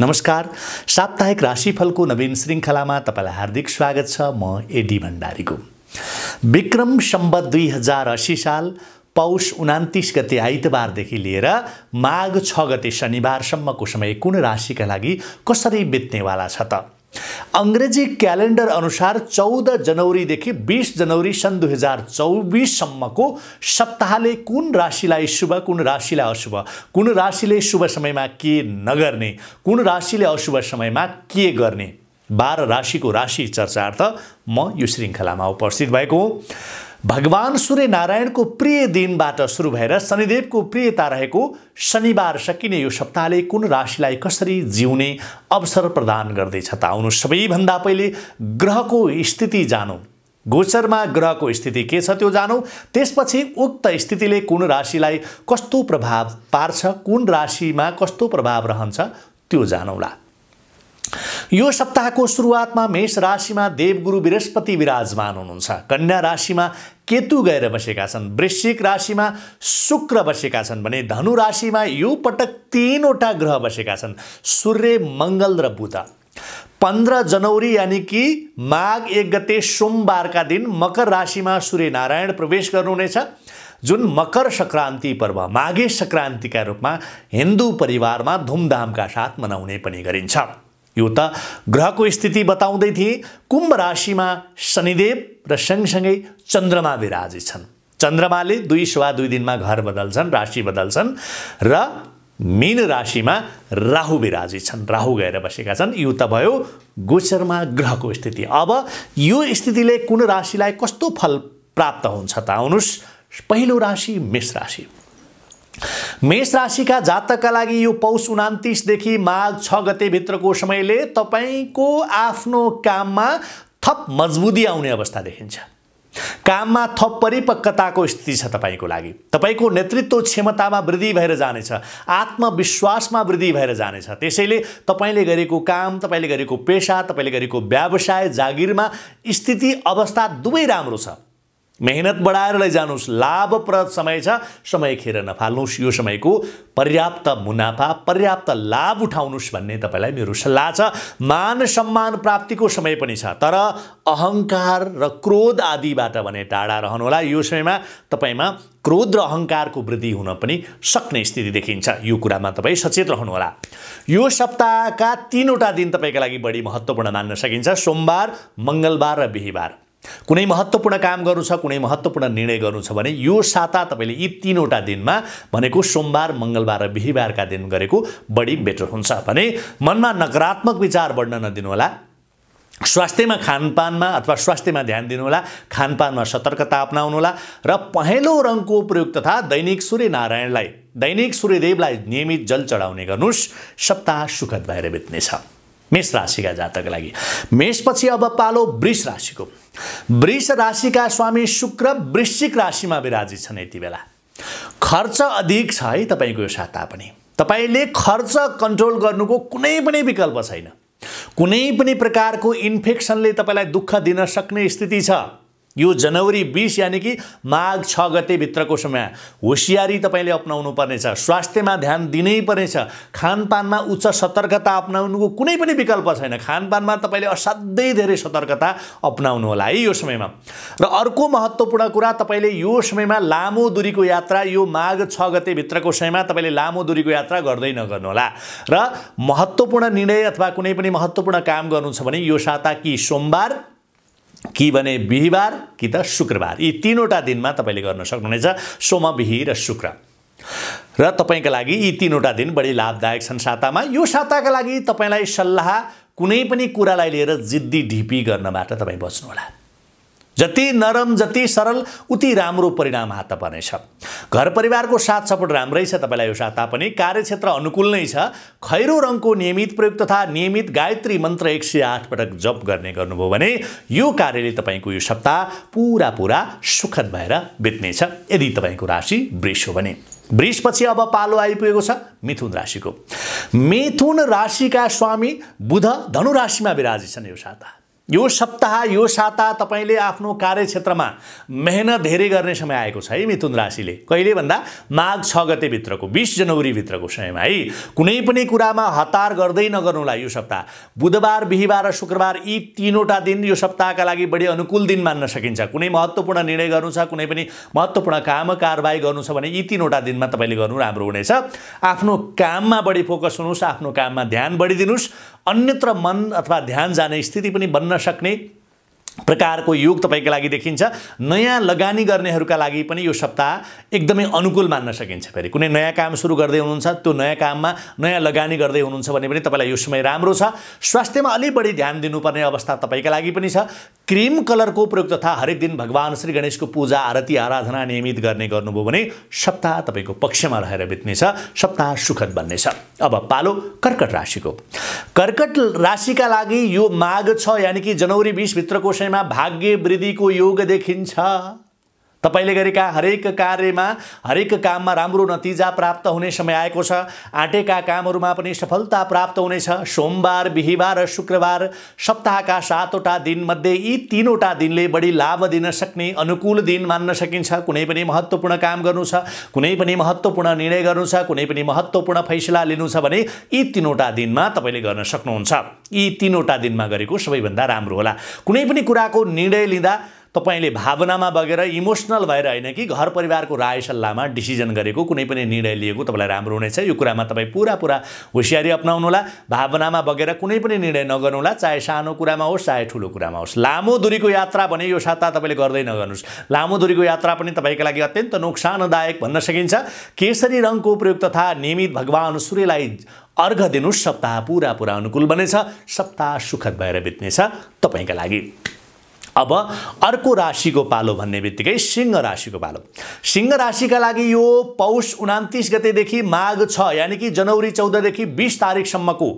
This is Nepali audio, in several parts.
नमस्कार साप्ताहिक राशिफलको नवीन श्रृङ्खलामा तपाईँलाई हार्दिक स्वागत छ म एडी भण्डारीको विक्रम सम्बत दुई हजार असी साल पौष उनातिस गते आइतबारदेखि लिएर माघ छ गते शनिबारसम्मको समय कुन राशिका लागि कसरी बित्नेवाला छ त अङ्ग्रेजी क्यालेन्डर अनुसार चौध जनवरीदेखि बिस जनवरी सन् दुई हजार चौबिससम्मको सप्ताहले कुन राशिलाई शुभ कुन राशिलाई अशुभ कुन राशिले शुभ समयमा के नगर्ने कुन राशिले अशुभ समयमा के गर्ने बाह्र राशिको राशि चर्चार्थ म यो श्रृङ्खलामा उपस्थित भएको हुँ भगवान् नारायणको प्रिय दिनबाट सुरु भएर शनिदेवको प्रियता रहेको शनिबार सकिने यो सप्ताहले कुन राशिलाई कसरी जिउने अवसर प्रदान गर्दैछ त आउनु सबैभन्दा पहिले ग्रहको स्थिति जानौँ गोचरमा ग्रहको स्थिति के छ त्यो जानौँ त्यसपछि उक्त स्थितिले कुन राशिलाई कस्तो प्रभाव पार्छ कुन राशिमा कस्तो प्रभाव रहन्छ त्यो जानौँला यो सप्ताहको सुरुवातमा मेष राशिमा देवगुरु बृहस्पति विराजमान हुनुहुन्छ कन्या राशिमा केतु गएर बसेका छन् वृश्चिक राशिमा शुक्र बसेका छन् भने धनु राशिमा यो पटक तिनवटा ग्रह बसेका छन् सूर्य मङ्गल र बुध पन्ध्र जनवरी यानि कि माघ एक गते सोमबारका दिन मकर राशिमा नारायण प्रवेश गर्नुहुनेछ जुन मकर सङ्क्रान्ति पर्व माघे सङ्क्रान्तिका रूपमा हिन्दू परिवारमा धुमधामका साथ मनाउने पनि गरिन्छ यो त ग्रहको स्थिति बताउँदै थिए कुम्भ राशिमा शनिदेव र सँगसँगै चन्द्रमा विराजित छन् चन्द्रमाले दुई सवा दुई दिनमा घर बदल्छन् राशि बदल्छन् र मीन राशिमा राहु विराजित छन् राहु गएर बसेका छन् यो त भयो गोचरमा ग्रहको स्थिति अब यो स्थितिले कुन राशिलाई कस्तो फल प्राप्त हुन्छ त आउनुहोस् पहिलो राशि मेष राशि मेष राशिका जातकका लागि यो पौष उनातिसदेखि माघ छ गतेभित्रको समयले तपाईँको आफ्नो काममा थप मजबुती आउने अवस्था देखिन्छ काममा थप परिपक्वताको स्थिति छ तपाईँको लागि तपाईँको नेतृत्व क्षमतामा वृद्धि भएर जानेछ आत्मविश्वासमा वृद्धि भएर जानेछ त्यसैले तपाईँले गरेको काम तपाईँले गरेको पेसा तपाईँले गरेको व्यवसाय जागिरमा स्थिति अवस्था दुवै राम्रो छ मेहनत बढाएर लैजानुहोस् लाभप्रद समय छ समय खेर नफाल्नुहोस् यो समयको पर्याप्त मुनाफा पर्याप्त लाभ उठाउनुहोस् भन्ने तपाईँलाई मेरो सल्लाह छ मान सम्मान प्राप्तिको समय पनि छ तर अहङ्कार र क्रोध आदिबाट भने टाढा रहनुहोला यो समयमा तपाईँमा क्रोध र अहङ्कारको वृद्धि हुन पनि सक्ने स्थिति देखिन्छ यो कुरामा तपाईँ सचेत रहनुहोला यो सप्ताहका तिनवटा दिन तपाईँका लागि बढी महत्त्वपूर्ण मान्न सकिन्छ सोमबार मङ्गलबार र बिहिबार कुनै महत्त्वपूर्ण काम गर्नु छ कुनै महत्त्वपूर्ण निर्णय गर्नु छ भने यो साता तपाईँले यी तिनवटा दिनमा भनेको सोमबार मङ्गलबार र बिहिबारका दिन गरेको बढी बेटर हुन्छ भने मनमा नकारात्मक विचार बढ्न नदिनुहोला स्वास्थ्यमा खानपानमा अथवा स्वास्थ्यमा ध्यान दिनुहोला खानपानमा सतर्कता अप्नाउनुहोला र पहेँलो रङको प्रयोग तथा दैनिक सूर्यनारायणलाई दैनिक सूर्यदेवलाई नियमित जल चढाउने गर्नुहोस् सप्ताह सुखद भएर बित्नेछ मेष राशिका जातकका लागि मेषपछि अब पालो वृष राशिको वृष राशिका स्वामी शुक्र वृश्चिक राशिमा विराजित छन् यति बेला खर्च अधिक छ है तपाईँको यो साता पनि तपाईँले खर्च कन्ट्रोल गर्नुको कुनै पनि विकल्प छैन कुनै पनि प्रकारको इन्फेक्सनले तपाईँलाई दुःख दिन सक्ने स्थिति छ यो जनवरी बिस यानि कि माघ छ गतेभित्रको समय होसियारी तपाईँले अप्नाउनु पर्नेछ स्वास्थ्यमा ध्यान दिनै पर्नेछ खानपानमा उच्च सतर्कता अप्नाउनुको कुनै पनि विकल्प छैन खानपानमा तपाईँले असाध्यै धेरै सतर्कता अप्नाउनु होला है यो समयमा र अर्को महत्त्वपूर्ण कुरा तपाईँले यो समयमा लामो दुरीको यात्रा यो माघ छ गतेभित्रको समयमा तपाईँले लामो दुरीको यात्रा गर्दै नगर्नुहोला र महत्त्वपूर्ण निर्णय अथवा कुनै पनि महत्त्वपूर्ण काम गर्नु छ भने यो साता कि सोमबार कि भने बिहिबार कि त शुक्रबार यी तिनवटा दिनमा तपाईँले गर्न सक्नुहुनेछ सोम बिहि र शुक्र र तपाईँका लागि यी तिनवटा दिन बढी लाभदायक छन् सातामा यो साताका लागि तपाईँलाई सल्लाह कुनै पनि कुरालाई लिएर जिद्दी ढिपी गर्नबाट तपाईँ बच्नुहोला जति नरम जति सरल उति राम्रो परिणाम हात पर्नेछ घर परिवारको साथ सपोर्ट राम्रै छ तपाईँलाई यो साथ तापनि कार्यक्षेत्र अनुकूल नै छ खैरो रङको नियमित प्रयोग तथा नियमित गायत्री मन्त्र एक सय आठ पटक जप गर्ने गर्नुभयो भने यो कार्यले तपाईँको यो सप्ताह पुरा पुरा सुखद भएर बित्नेछ यदि तपाईँको राशि वृष हो भने वृषपछि अब पालो आइपुगेको छ मिथुन राशिको मिथुन राशिका स्वामी बुध धनु राशिमा विराजी छन् यो साता यो सप्ताह यो साता तपाईँले आफ्नो कार्यक्षेत्रमा मेहनत धेरै गर्ने समय आएको छ है मिथुन राशिले कहिले भन्दा माघ छ गतेभित्रको बिस जनवरीभित्रको समयमा है कुनै पनि कुरामा हतार गर्दै नगर्नुलाई यो सप्ताह बुधबार बिहिबार र शुक्रबार यी तिनवटा दिन यो सप्ताहका लागि बढी अनुकूल दिन मान्न सकिन्छ कुनै महत्त्वपूर्ण निर्णय गर्नु छ कुनै पनि महत्त्वपूर्ण काम कारवाही गर्नु छ भने यी तिनवटा दिनमा तपाईँले गर्नु राम्रो हुनेछ आफ्नो काममा बढी फोकस हुनुहोस् आफ्नो काममा ध्यान बढी दिनुहोस् अन्यत्र मन अथवा ध्यान जाने स्थिति पनि बन्न सक्ने प्रकारको योग तपाईँको लागि देखिन्छ नयाँ लगानी गर्नेहरूका लागि पनि यो सप्ताह एकदमै अनुकूल मान्न सकिन्छ फेरि कुनै नयाँ काम सुरु गर्दै हुनुहुन्छ त्यो नयाँ काममा नयाँ लगानी गर्दै हुनुहुन्छ भने पनि तपाईँलाई यो समय राम्रो छ स्वास्थ्यमा अलि बढी ध्यान दिनुपर्ने अवस्था तपाईँका लागि पनि छ क्रिम कलरको प्रयोग तथा हरेक दिन भगवान् श्री गणेशको पूजा आरती आराधना नियमित गर्ने गर्नुभयो भने सप्ताह तपाईँको पक्षमा रहेर बित्नेछ सप्ताह सुखद बन्नेछ अब पालो कर्कट राशिको कर्कट राशिका लागि यो माघ छ यानि कि जनवरी बिसभित्रको समय समयमा भाग्य वृद्धिको योग देखिन्छ तपाईँले गरेका हरेक कार्यमा हरेक काममा राम्रो नतिजा प्राप्त हुने समय आएको छ आँटेका कामहरूमा पनि सफलता प्राप्त हुनेछ सोमबार बिहिबार र शुक्रबार सप्ताहका सातवटा दिनमध्ये यी तिनवटा दिनले बढी लाभ दिन सक्ने अनुकूल दिन मान्न सकिन्छ कुनै पनि महत्त्वपूर्ण काम गर्नु छ कुनै पनि महत्त्वपूर्ण निर्णय गर्नु छ कुनै पनि महत्त्वपूर्ण फैसला लिनु छ भने यी तिनवटा दिनमा तपाईँले गर्न सक्नुहुन्छ यी तिनवटा दिनमा गरेको सबैभन्दा राम्रो होला कुनै पनि कुराको निर्णय लिँदा तपाईँले भावनामा बगेर इमोसनल भएर होइन कि घर परिवारको राय सल्लाहमा डिसिजन गरेको कुनै पनि निर्णय लिएको तपाईँलाई राम्रो हुनेछ यो कुरामा तपाईँ पुरा पुरा होसियारी अप्नाउनुहोला भावनामा बगेर कुनै पनि निर्णय नगर्नुहोला चाहे सानो कुरामा होस् चाहे ठुलो कुरामा होस् लामो दुरीको यात्रा भने यो साता तपाईँले गर्दै नगर्नुहोस् लामो दुरीको यात्रा पनि तपाईँको लागि अत्यन्त नोक्सानदायक भन्न सकिन्छ केसरी रङको प्रयोग तथा नियमित भगवान् सूर्यलाई अर्घ दिनु सप्ताह पुरा पुरा अनुकूल बनेछ सप्ताह सुखद भएर बित्नेछ तपाईँका लागि अब अर्को राशिको पालो भन्ने बित्तिकै सिंह राशिको पालो सिंह राशिका लागि यो पौष उनातिस गतेदेखि माघ छ यानि कि जनवरी चौधदेखि बिस तारिकसम्मको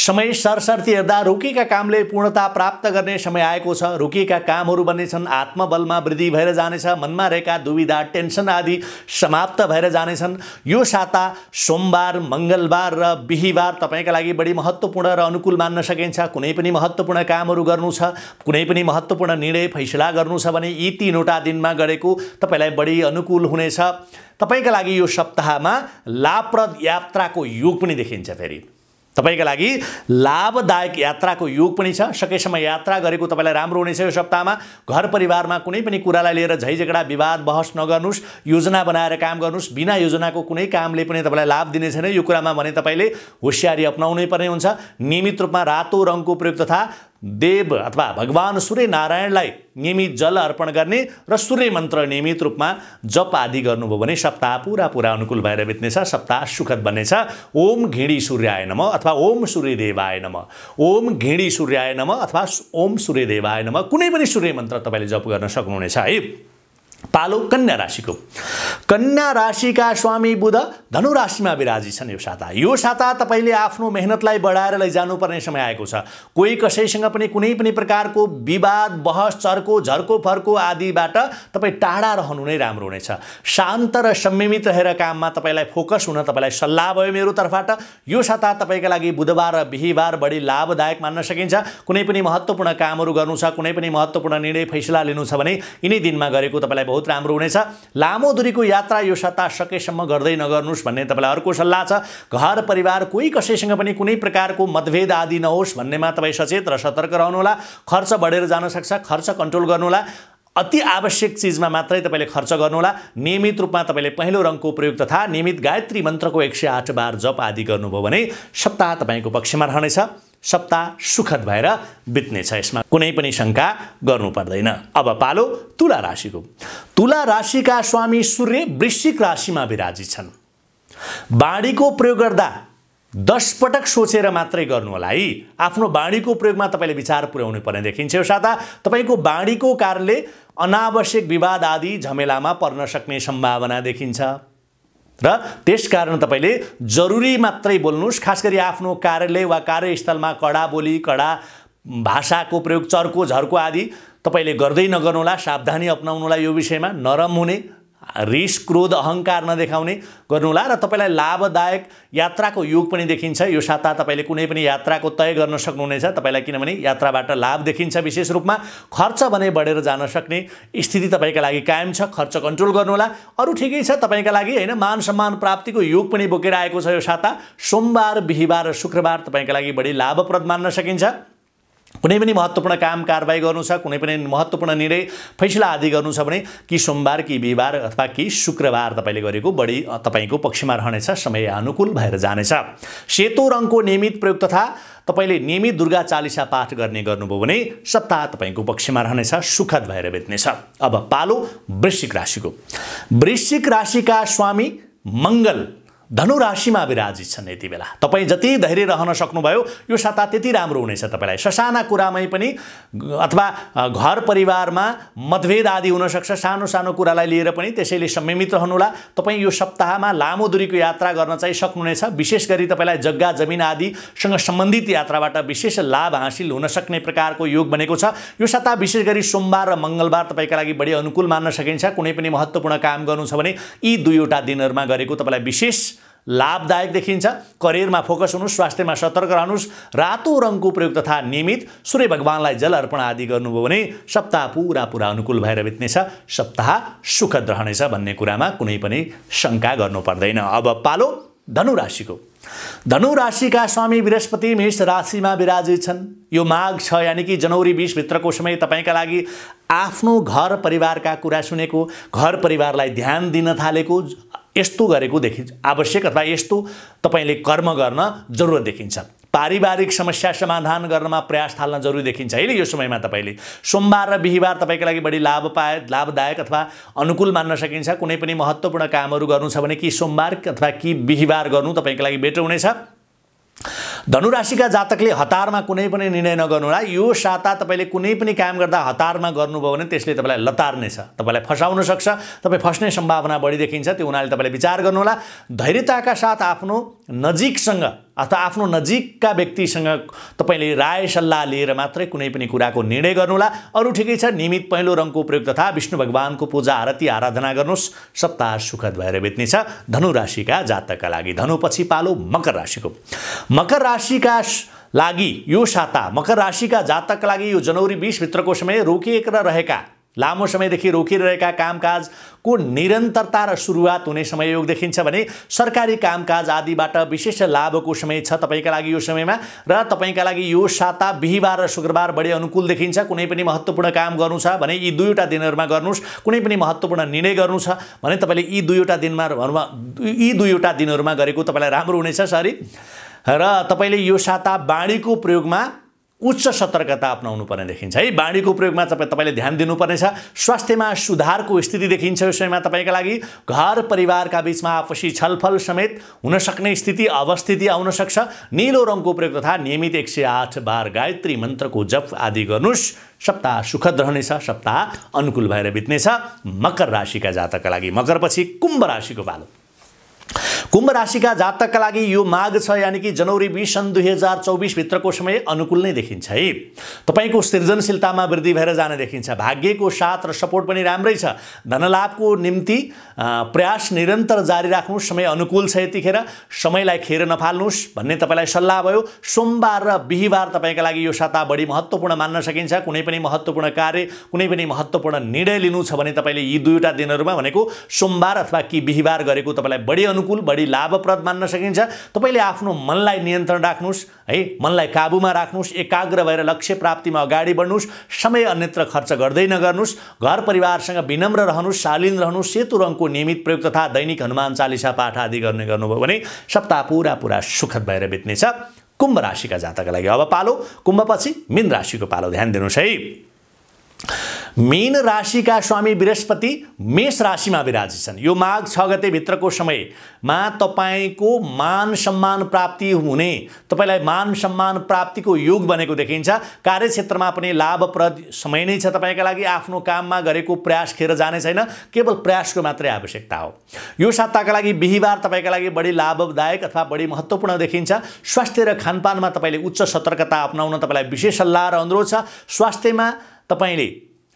समय सरसर्ती हेर्दा रोकिएका कामले पूर्णता प्राप्त गर्ने समय आएको छ रोकिएका कामहरू बन्नेछन् आत्मबलमा वृद्धि भएर जानेछ मनमा रहेका दुविधा टेन्सन आदि समाप्त भएर जानेछन् यो साता सोमबार मङ्गलबार र बिहिबार तपाईँका लागि बढी महत्त्वपूर्ण र अनुकूल मान्न सकिन्छ कुनै पनि महत्त्वपूर्ण कामहरू गर्नु छ कुनै पनि महत्त्वपूर्ण निर्णय फैसला गर्नु छ भने यी तिनवटा दिनमा गरेको तपाईँलाई बढी अनुकूल हुनेछ तपाईँका लागि यो सप्ताहमा लाभप्रद यात्राको योग पनि देखिन्छ फेरि तपाईँका लागि लाभदायक यात्राको योग पनि छ सकेसम्म यात्रा गरेको तपाईँलाई राम्रो हुनेछ यो सप्ताहमा घर परिवारमा कुनै पनि कुरालाई लिएर झैझगडा विवाद बहस नगर्नुहोस् योजना बनाएर काम गर्नुहोस् बिना योजनाको कुनै कामले पनि तपाईँलाई लाभ दिने छैन यो कुरामा भने तपाईँले होसियारी अप्नाउनै पर्ने हुन्छ नियमित रूपमा रातो रङको प्रयोग तथा देव अथवा भगवान् नारायणलाई नियमित जल अर्पण गर्ने र सूर्य मन्त्र नियमित रूपमा जप आदि गर्नुभयो भने सप्ताह पुरा पुरा अनुकूल भएर बित्नेछ सप्ताह सुखद बन्नेछ ओम घिँडी सूर्याय नम अथवा ओम सूर्यदेवाय नम ओम घिँडी सूर्याय नम अथवा ओम सूर्य देवाय नम कुनै पनि सूर्य मन्त्र तपाईँले जप गर्न सक्नुहुनेछ है पालो कन्या राशिको कन्या राशिका स्वामी बुध धनु राशिमा विराजी छन् यो साता यो साता तपाईँले आफ्नो मेहनतलाई बढाएर लैजानुपर्ने समय आएको छ कोही कसैसँग पनि कुनै पनि प्रकारको विवाद बहस चर्को झर्को फर्को आदिबाट तपाईँ टाढा रहनु नै राम्रो हुनेछ शान्त र संयमित रहेर काममा तपाईँलाई फोकस हुन तपाईँलाई सल्लाह भयो मेरो तर्फबाट यो साता तपाईँका लागि बुधबार र बिहिबार बढी लाभदायक मान्न सकिन्छ कुनै पनि महत्त्वपूर्ण कामहरू गर्नु छ कुनै पनि महत्त्वपूर्ण निर्णय फैसला लिनु छ भने यिनै दिनमा गरेको तपाईँलाई बहुत राम्रो हुनेछ लामो दूरीको यात्रा यो सत्ता सकेसम्म गर्दै नगर्नुहोस् भन्ने तपाईँलाई अर्को सल्लाह छ घर परिवार कोही कसैसँग पनि कुनै प्रकारको मतभेद आदि नहोस् भन्नेमा तपाईँ सचेत र सतर्क रहनुहोला खर्च बढेर जान सक्छ खर्च कन्ट्रोल गर्नुहोला अति आवश्यक चिजमा मात्रै तपाईँले खर्च गर्नुहोला नियमित रूपमा तपाईँले पहिलो रङको प्रयोग तथा नियमित गायत्री मन्त्रको एक सय आठ बार जप आदि गर्नुभयो भने सप्ताह तपाईँको पक्षमा रहनेछ सप्ताह सुखद भएर बित्नेछ यसमा कुनै पनि शङ्का गर्नु पर्दैन अब पालो तुला राशिको तुला राशिका स्वामी सूर्य वृश्चिक राशिमा विराजित छन् बाणीको प्रयोग गर्दा दस पटक सोचेर मात्रै गर्नु होला है आफ्नो बाणीको प्रयोगमा तपाईँले विचार पुर्याउनु पर्ने देखिन्छ यो साता तपाईँको बाणीको कारणले अनावश्यक विवाद आदि झमेलामा पर्न सक्ने सम्भावना देखिन्छ र त्यसकारण तपाईँले जरुरी मात्रै बोल्नुहोस् खास गरी आफ्नो कार्यालय वा कार्यस्थलमा कडा बोली कडा भाषाको प्रयोग चर्को झर्को आदि तपाईँले गर्दै नगर्नुहोला सावधानी अप्नाउनुहोला यो विषयमा नरम हुने रिस क्रोध अहङ्कार नदेखाउने गर्नुहोला र तपाईँलाई लाभदायक यात्राको योग पनि देखिन्छ यो साता तपाईँले कुनै पनि यात्राको तय गर्न सक्नुहुनेछ तपाईँलाई किनभने यात्राबाट लाभ देखिन्छ विशेष रूपमा खर्च भने बढेर जान सक्ने स्थिति तपाईँका लागि कायम छ खर्च कन्ट्रोल गर्नुहोला अरू ठिकै छ तपाईँका लागि होइन मान सम्मान प्राप्तिको योग पनि बोकेर आएको छ यो साता सोमबार बिहिबार र शुक्रबार तपाईँका लागि बढी लाभप्रद मान्न सकिन्छ कुनै पनि महत्त्वपूर्ण काम कारवाही गर्नु छ कुनै पनि महत्त्वपूर्ण निर्णय फैसला आदि गर्नु छ भने कि सोमबार कि बिहिबार अथवा कि शुक्रबार तपाईँले गरेको बढी तपाईँको पक्षमा रहनेछ समय अनुकूल भएर जानेछ सेतो रङको नियमित प्रयोग तथा तपाईँले नियमित दुर्गा चालिसा पाठ गर्ने गर्नुभयो भने सप्ताह तपाईँको पक्षमा रहनेछ सुखद भएर बित्नेछ अब पालो वृश्चिक राशिको वृश्चिक राशिका स्वामी मङ्गल धनु राशिमा विराजित छन् यति बेला तपाईँ जति धैर्य रहन सक्नुभयो यो साता त्यति राम्रो हुनेछ तपाईँलाई ससाना कुरामै पनि अथवा घर परिवारमा मतभेद आदि हुनसक्छ सानो सानो कुरालाई लिएर पनि त्यसैले संयमित रहनुहोला तपाईँ यो सप्ताहमा लामो दूरीको यात्रा गर्न चाहिँ सक्नुहुनेछ विशेष गरी तपाईँलाई जग्गा जमिन आदिसँग सम्बन्धित यात्राबाट विशेष लाभ हासिल हुन सक्ने प्रकारको योग बनेको छ यो साता विशेष गरी सोमबार र मङ्गलबार तपाईँका लागि बढी अनुकूल मान्न सकिन्छ कुनै पनि महत्त्वपूर्ण काम गर्नु छ भने यी दुईवटा दिनहरूमा गरेको तपाईँलाई विशेष लाभदायक देखिन्छ करियरमा फोकस हुनुहोस् स्वास्थ्यमा सतर्क रहनुहोस् रातो रङको प्रयोग तथा नियमित सूर्य भगवान्लाई जल अर्पण आदि गर्नुभयो भने सप्ताह पुरा पुरा अनुकूल भएर बित्नेछ सप्ताह सुखद रहनेछ भन्ने कुरामा कुनै पनि शङ्का गर्नु पर्दैन अब पालो धनु राशिको धनु राशिका स्वामी बृहस्पति मेष राशिमा विराजित छन् यो माघ छ यानि कि जनवरी बिसभित्रको समय तपाईँका लागि आफ्नो घर परिवारका कुरा सुनेको घर परिवारलाई ध्यान दिन थालेको यस्तो गरेको देखिन्छ आवश्यक अथवा यस्तो तपाईँले कर्म गर्न जरुरत देखिन्छ पारिवारिक समस्या समाधान गर्नमा प्रयास थाल्न जरुरी देखिन्छ है यो समयमा तपाईँले सोमबार र बिहिबार तपाईँको लागि बढी लाभ पाए लाभदायक अथवा अनुकूल मान्न सकिन्छ कुनै पनि महत्त्वपूर्ण कामहरू गर्नु छ भने कि सोमबार अथवा कि बिहिबार गर्नु तपाईँको लागि बेटर हुनेछ धनुराशिका जातकले हतारमा कुनै पनि निर्णय नगर्नुहोला यो साता तपाईँले कुनै पनि काम गर्दा हतारमा गर्नुभयो भने त्यसले तपाईँलाई लतार्नेछ तपाईँलाई फसाउन सक्छ तपाईँ फस्ने सम्भावना बढी देखिन्छ त्यो हुनाले तपाईँले विचार गर्नुहोला धैर्यताका साथ आफ्नो नजिकसँग अथवा आफ्नो नजिकका व्यक्तिसँग तपाईँले राय सल्लाह लिएर मात्रै कुनै पनि कुराको निर्णय गर्नुहोला अरू ठिकै छ नियमित पहेँलो रङको प्रयोग तथा विष्णु भगवानको पूजा आरती आराधना गर्नुहोस् सप्ताह सुखद भएर बित्नेछ धनु राशिका जातकका लागि धनुपछि पालो मकर राशिको मकर राशिका लागि यो साता मकर राशिका जातकका लागि यो जनवरी बिसभित्रको समय रोकिएका रहेका लामो समयदेखि रोकिरहेका कामकाजको निरन्तरता र सुरुवात हुने समय योग देखिन्छ भने सरकारी कामकाज आदिबाट विशेष लाभको समय छ तपाईँका लागि यो समयमा र तपाईँका लागि यो साता बिहिबार र शुक्रबार बढी अनुकूल देखिन्छ कुनै पनि महत्त्वपूर्ण काम गर्नु छ भने यी दुईवटा दिनहरूमा गर्नुहोस् कुनै पनि महत्त्वपूर्ण निर्णय गर्नु छ भने तपाईँले यी दुईवटा दिनमाहरूमा यी दुईवटा दिनहरूमा गरेको तपाईँलाई राम्रो हुनेछ सरी र तपाईँले यो साता बाणीको प्रयोगमा उच्च सतर्कता अप्नाउनु पर्ने देखिन्छ है बाणीको प्रयोगमा तपाईँ तपाईँले ध्यान दिनुपर्नेछ स्वास्थ्यमा सुधारको स्थिति देखिन्छ यो समयमा तपाईँका लागि घर परिवारका बिचमा आपसी छलफल समेत हुन सक्ने स्थिति अवस्थिति आउन सक्छ निलो रङको प्रयोग तथा नियमित एक सय आठ बार गायत्री मन्त्रको जप आदि गर्नुहोस् सप्ताह सुखद रहनेछ सप्ताह अनुकूल भएर बित्नेछ मकर राशिका जातकका लागि मकरपछि कुम्भ राशिको बालक कुम्भ राशिका जातकका लागि यो माघ छ यानि कि जनवरी बिस सन् दुई हजार चौबिसभित्रको समय अनुकूल नै देखिन्छ है तपाईँको सृजनशीलतामा वृद्धि भएर जान देखिन्छ भाग्यको साथ र सपोर्ट पनि राम्रै छ धनलाभको निम्ति प्रयास निरन्तर जारी राख्नु समय अनुकूल छ यतिखेर समयलाई खेर नफाल्नुहोस् भन्ने तपाईँलाई सल्लाह भयो सोमबार र बिहिबार तपाईँका लागि यो साता बढी महत्त्वपूर्ण मान्न सकिन्छ कुनै पनि महत्त्वपूर्ण कार्य कुनै पनि महत्त्वपूर्ण निर्णय लिनु छ भने तपाईँले यी दुईवटा दिनहरूमा भनेको सोमबार अथवा कि बिहिबार गरेको तपाईँलाई बढी अनुकूल बढी लाभप्रद मान्न सकिन्छ तपाईँले आफ्नो मनलाई नियन्त्रण राख्नुहोस् है मनलाई काबुमा राख्नुहोस् एकाग्र भएर लक्ष्य प्राप्तिमा अगाडि बढ्नुहोस् समय अन्यत्र खर्च गर्दै नगर्नुहोस् घर परिवारसँग विनम्र रहनुहोस् शालीन रहनुहोस् सेतु रङको नियमित प्रयोग तथा दैनिक हनुमान चालिसा पाठ आदि गर्ने गर्नुभयो भने सप्ताह पुरा पुरा सुखद भएर बित्नेछ कुम्भ राशिका जातकका लागि अब पालो कुम्भपछि मिन राशिको पालो ध्यान दिनुहोस् है मेन राशिका स्वामी बृहस्पति मेष राशिमा विराजी छन् यो माघ छ गतेभित्रको समयमा तपाईँको मान सम्मान प्राप्ति हुने तपाईँलाई मान सम्मान प्राप्तिको योग बनेको देखिन्छ कार्यक्षेत्रमा पनि लाभप्रद समय नै छ तपाईँका लागि आफ्नो काममा गरेको प्रयास खेर जाने छैन केवल प्रयासको मात्रै आवश्यकता हो यो साताका लागि बिहिबार तपाईँका लागि बढी लाभदायक अथवा बढी महत्त्वपूर्ण देखिन्छ स्वास्थ्य र खानपानमा तपाईँले उच्च सतर्कता अप्नाउन तपाईँलाई विशेष सल्लाह र अनुरोध छ स्वास्थ्यमा तपाईँले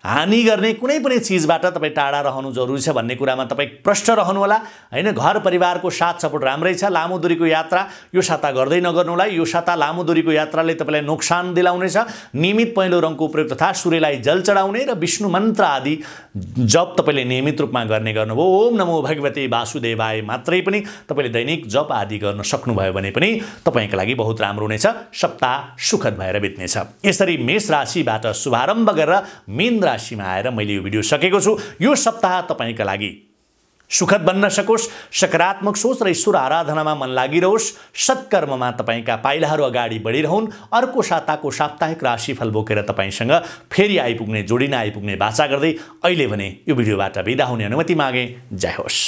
हानि गर्ने कुनै पनि चिजबाट तपाईँ टाढा रहनु जरुरी छ भन्ने कुरामा तपाईँ प्रष्ट रहनुहोला होइन घर परिवारको साथ सपोर्ट राम्रै छ लामो दुरीको यात्रा यो साता गर्दै नगर्नुलाई यो साता लामो दुरीको यात्राले तपाईँलाई नोक्सान दिलाउनेछ नियमित पहेँलो रङको उपयोग तथा सूर्यलाई जल चढाउने र विष्णु मन्त्र आदि जप तपाईँले नियमित रूपमा गर्ने गर्नुभयो ओम नमो भगवते वासुदेवाय मात्रै पनि तपाईँले दैनिक जप आदि गर्न सक्नुभयो भने पनि तपाईँको लागि बहुत राम्रो हुनेछ सप्ताह सुखद भएर बित्नेछ यसरी मेष राशिबाट शुभारम्भ गरेर मिन्द राशिमा आएर मैले यो भिडियो सकेको छु यो सप्ताह तपाईँका लागि सुखद बन्न सकोस् सकारात्मक सोच र ईश्वर आराधनामा मन लागिरहोस् सत्कर्ममा तपाईँका पाइलाहरू अगाडि बढिरहन् अर्को साताको साप्ताहिक राशिफल बोकेर तपाईँसँग फेरि आइपुग्ने जोडिन आइपुग्ने बाचा गर्दै अहिले भने यो भिडियोबाट बिदा हुने अनुमति मागेँ जय होस्